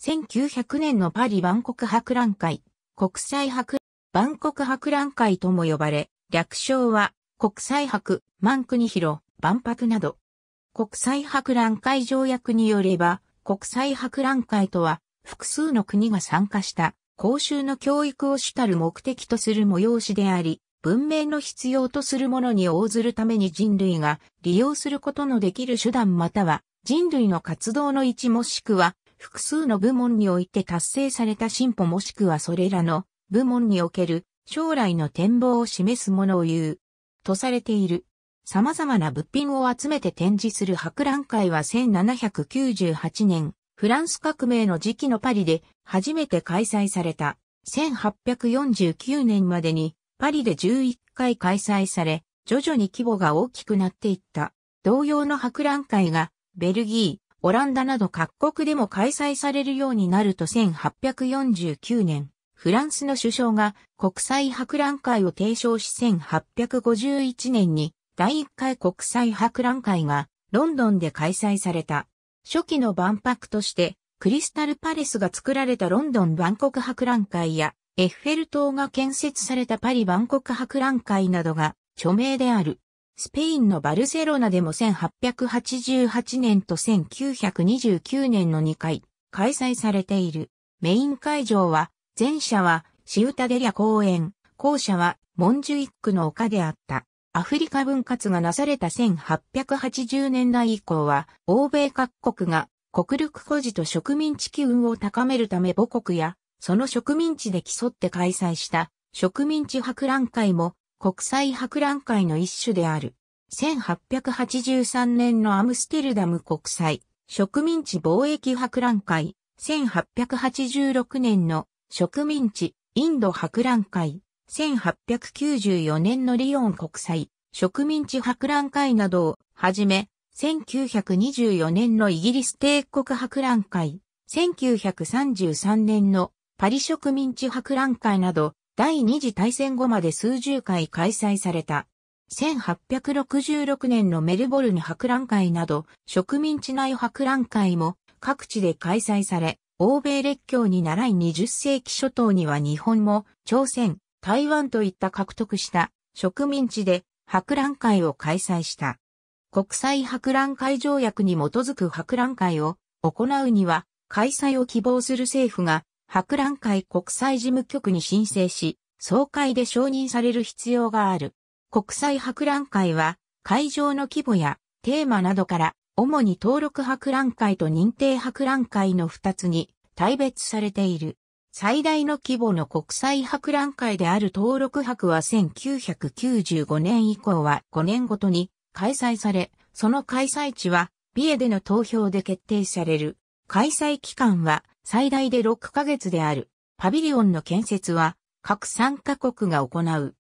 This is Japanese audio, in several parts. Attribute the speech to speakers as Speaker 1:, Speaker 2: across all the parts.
Speaker 1: 1900年のパリ万国博覧会、国際博、万国博覧会とも呼ばれ、略称は国際博、万国広、万博など。国際博覧会条約によれば、国際博覧会とは、複数の国が参加した、公衆の教育を主たる目的とする催しであり、文明の必要とするものに応ずるために人類が利用することのできる手段または人類の活動の一もしくは複数の部門において達成された進歩もしくはそれらの部門における将来の展望を示すものを言う、とされている。様々な物品を集めて展示する博覧会は1798年、フランス革命の時期のパリで初めて開催された。1849年までにパリで11回開催され、徐々に規模が大きくなっていった。同様の博覧会がベルギー、オランダなど各国でも開催されるようになると1849年、フランスの首相が国際博覧会を提唱し1851年に第1回国際博覧会がロンドンで開催された。初期の万博としてクリスタルパレスが作られたロンドン万国博覧会やエッフェル塔が建設されたパリ万国博覧会などが著名である。スペインのバルセロナでも1888年と1929年の2回開催されている。メイン会場は、前者はシウタデリャ公園、後者はモンジュイックの丘であった。アフリカ分割がなされた1880年代以降は、欧米各国が国力保持と植民地機運を高めるため母国や、その植民地で競って開催した植民地博覧会も国際博覧会の一種である。1883年のアムステルダム国際植民地貿易博覧会、1886年の植民地インド博覧会、1894年のリヨン国際植民地博覧会などをはじめ、1924年のイギリス帝国博覧会、1933年のパリ植民地博覧会など、第二次大戦後まで数十回開催された。1866年のメルボルン博覧会など、植民地内博覧会も各地で開催され、欧米列強に習い20世紀初頭には日本も、朝鮮、台湾といった獲得した植民地で博覧会を開催した。国際博覧会条約に基づく博覧会を行うには、開催を希望する政府が博覧会国際事務局に申請し、総会で承認される必要がある。国際博覧会は、会場の規模やテーマなどから、主に登録博覧会と認定博覧会の2つに大別されている。最大の規模の国際博覧会である登録博は1995年以降は5年ごとに開催され、その開催地は、ビエでの投票で決定される。開催期間は最大で6ヶ月である。パビリオンの建設は各参加国が行う。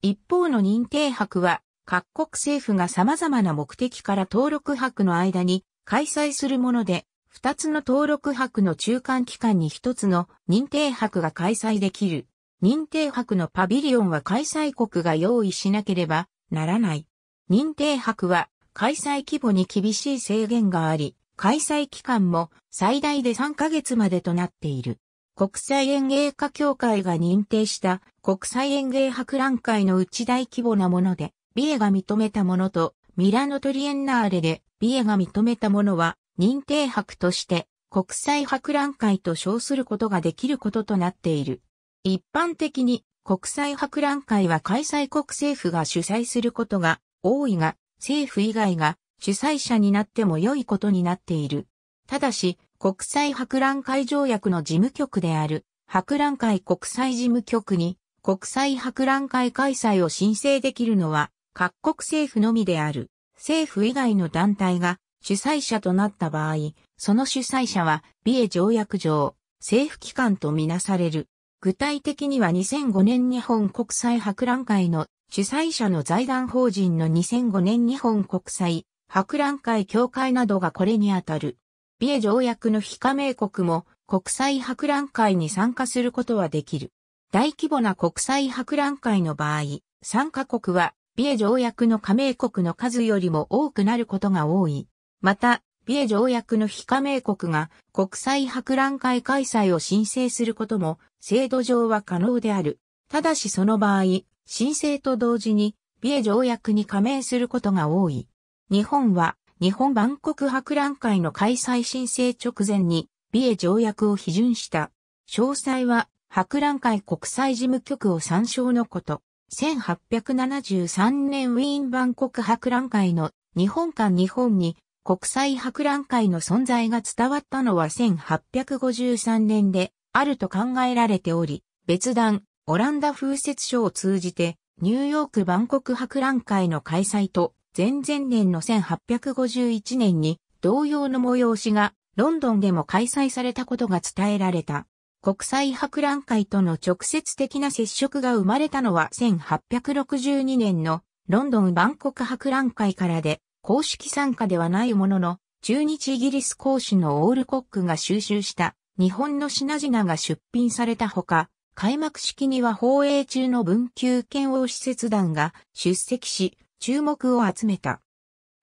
Speaker 1: 一方の認定博は各国政府が様々な目的から登録博の間に開催するもので、2つの登録博の中間期間に1つの認定博が開催できる。認定博のパビリオンは開催国が用意しなければならない。認定博は開催規模に厳しい制限があり、開催期間も最大で3ヶ月までとなっている。国際園芸家協会が認定した国際園芸博覧会のうち大規模なもので、美瑛が認めたものと、ミラノトリエンナーレで美瑛が認めたものは、認定博として国際博覧会と称することができることとなっている。一般的に国際博覧会は開催国政府が主催することが多いが、政府以外が主催者になっても良いことになっている。ただし、国際博覧会条約の事務局である、博覧会国際事務局に、国際博覧会開催を申請できるのは、各国政府のみである。政府以外の団体が主催者となった場合、その主催者は、美瑛条約上、政府機関とみなされる。具体的には2005年日本国際博覧会の主催者の財団法人の2005年日本国際博覧会協会などがこれにあたる。ビエ条約の非加盟国も国際博覧会に参加することはできる。大規模な国際博覧会の場合、参加国はビエ条約の加盟国の数よりも多くなることが多い。また、ビエ条約の非加盟国が国際博覧会開催を申請することも制度上は可能である。ただしその場合、申請と同時にビエ条約に加盟することが多い。日本は日本万国博覧会の開催申請直前に美瑛条約を批准した。詳細は博覧会国際事務局を参照のこと。1873年ウィーン万国博覧会の日本間日本に国際博覧会の存在が伝わったのは1853年であると考えられており、別段オランダ風雪書を通じてニューヨーク万国博覧会の開催と前々年の1851年に同様の催しがロンドンでも開催されたことが伝えられた。国際博覧会との直接的な接触が生まれたのは1862年のロンドン万国博覧会からで、公式参加ではないものの、中日イギリス公使のオールコックが収集した日本の品々が出品されたほか、開幕式には放映中の文久健王使節団が出席し、注目を集めた。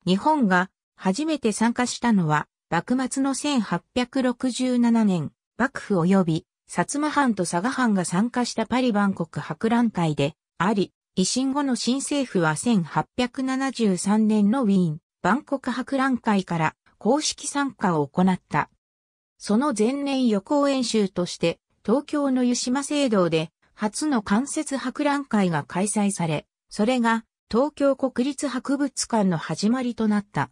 Speaker 1: 日本が初めて参加したのは、幕末の1867年、幕府及び、薩摩藩と佐賀藩が参加したパリ万国博覧会で、あり、維新後の新政府は1873年のウィーン、万国博覧会から公式参加を行った。その前年予行演習として、東京の湯島聖堂で初の間接博覧会が開催され、それが東京国立博物館の始まりとなった。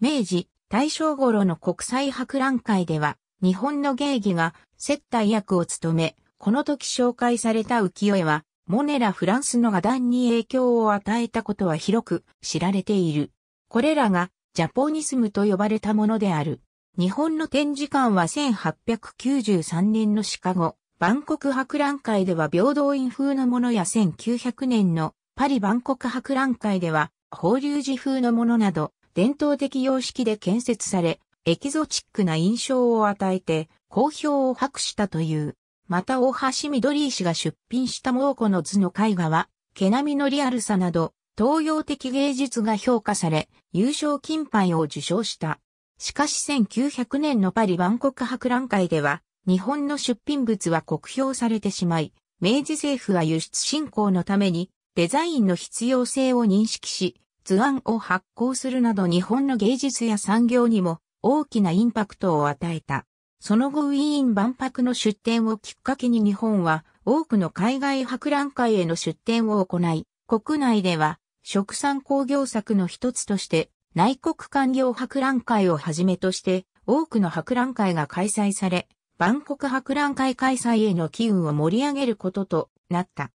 Speaker 1: 明治、大正頃の国際博覧会では、日本の芸妓が接待役を務め、この時紹介された浮世絵は、モネラフランスの画壇に影響を与えたことは広く知られている。これらがジャポニスムと呼ばれたものである。日本の展示館は1893年のシカゴ、万国博覧会では平等院風のものや1900年のパリ万国博覧会では、法隆寺風のものなど、伝統的様式で建設され、エキゾチックな印象を与えて、好評を博したという。また大橋緑石が出品した猛虎の図の絵画は、毛並みのリアルさなど、東洋的芸術が評価され、優勝金牌を受賞した。しかし1900年のパリ万国博覧会では、日本の出品物は酷評されてしまい、明治政府は輸出振興のためにデザインの必要性を認識し、図案を発行するなど日本の芸術や産業にも大きなインパクトを与えた。その後ウィーン万博の出展をきっかけに日本は多くの海外博覧会への出展を行い、国内では食産工業策の一つとして内国官業博覧会をはじめとして多くの博覧会が開催され、万国博覧会開催への機運を盛り上げることとなった。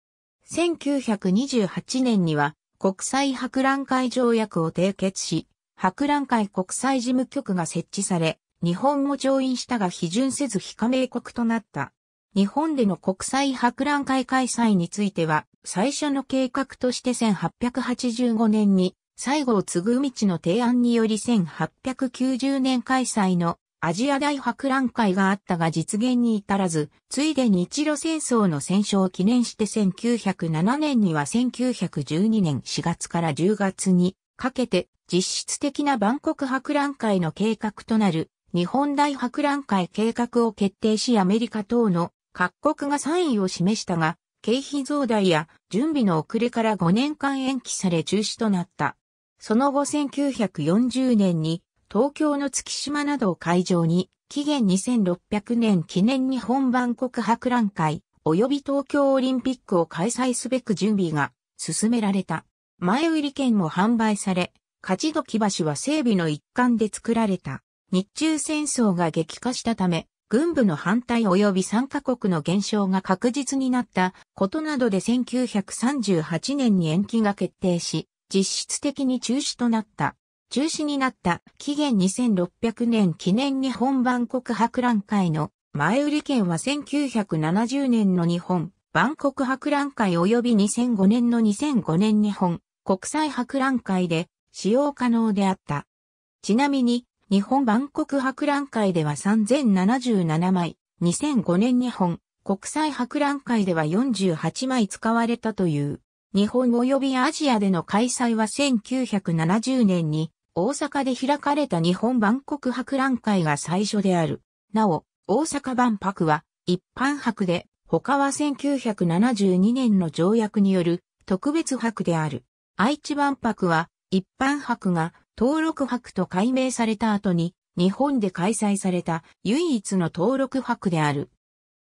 Speaker 1: 1928年には国際博覧会条約を締結し、博覧会国際事務局が設置され、日本も調印したが批准せず非加盟国となった。日本での国際博覧会開催については、最初の計画として1885年に、最後を継ぐ道の提案により1890年開催のアジア大博覧会があったが実現に至らず、ついで日露戦争の戦勝を記念して1907年には1912年4月から10月にかけて実質的な万国博覧会の計画となる日本大博覧会計画を決定しアメリカ等の各国が賛位を示したが、経費増大や準備の遅れから5年間延期され中止となった。その後1940年に東京の月島などを会場に、紀元2600年記念日本版国博覧会、及び東京オリンピックを開催すべく準備が進められた。前売り券も販売され、勝時橋は整備の一環で作られた。日中戦争が激化したため、軍部の反対及び参加国の減少が確実になったことなどで1938年に延期が決定し、実質的に中止となった。中止になった紀元2600年記念日本万国博覧会の前売り券は1970年の日本万国博覧会及び2005年の2005年日本国際博覧会で使用可能であった。ちなみに日本万国博覧会では3077枚、2005年日本国際博覧会では48枚使われたという。日本及びアジアでの開催は1970年に大阪で開かれた日本万国博覧会が最初である。なお、大阪万博は一般博で、他は1972年の条約による特別博である。愛知万博は一般博が登録博と改名された後に日本で開催された唯一の登録博である。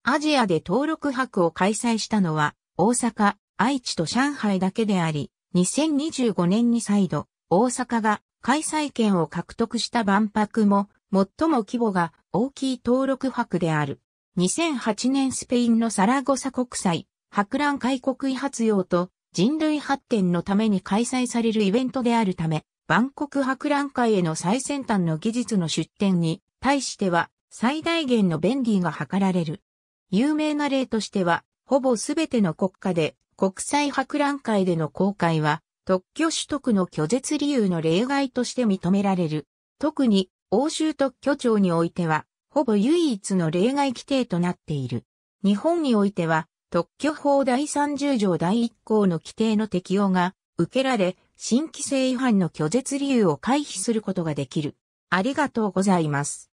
Speaker 1: アジアで登録博を開催したのは大阪、愛知と上海だけであり、2025年に再度大阪が開催権を獲得した万博も、最も規模が大きい登録博である。2008年スペインのサラゴサ国際、博覧会国威発揚と人類発展のために開催されるイベントであるため、万国博覧会への最先端の技術の出展に対しては最大限の便利が図られる。有名な例としては、ほぼすべての国家で国際博覧会での公開は特許取得の拒絶理由の例外として認められる。特に欧州特許庁においては、ほぼ唯一の例外規定となっている。日本においては、特許法第30条第1項の規定の適用が受けられ、新規制違反の拒絶理由を回避することができる。ありがとうございます。